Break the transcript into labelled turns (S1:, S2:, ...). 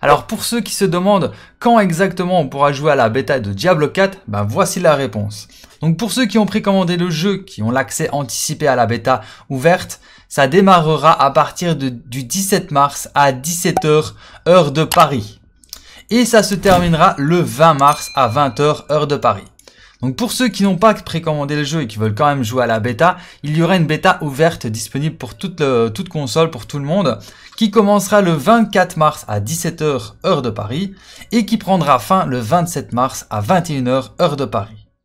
S1: Alors pour ceux qui se demandent quand exactement on pourra jouer à la bêta de Diablo 4, ben, voici la réponse. Donc pour ceux qui ont précommandé le jeu, qui ont l'accès anticipé à la bêta ouverte, ça démarrera à partir du 17 mars à 17h heure de Paris. Et ça se terminera le 20 mars à 20h heure de Paris. Donc pour ceux qui n'ont pas précommandé le jeu et qui veulent quand même jouer à la bêta, il y aura une bêta ouverte disponible pour toute, toute console, pour tout le monde, qui commencera le 24 mars à 17h heure de Paris et qui prendra fin le 27 mars à 21h heure de Paris.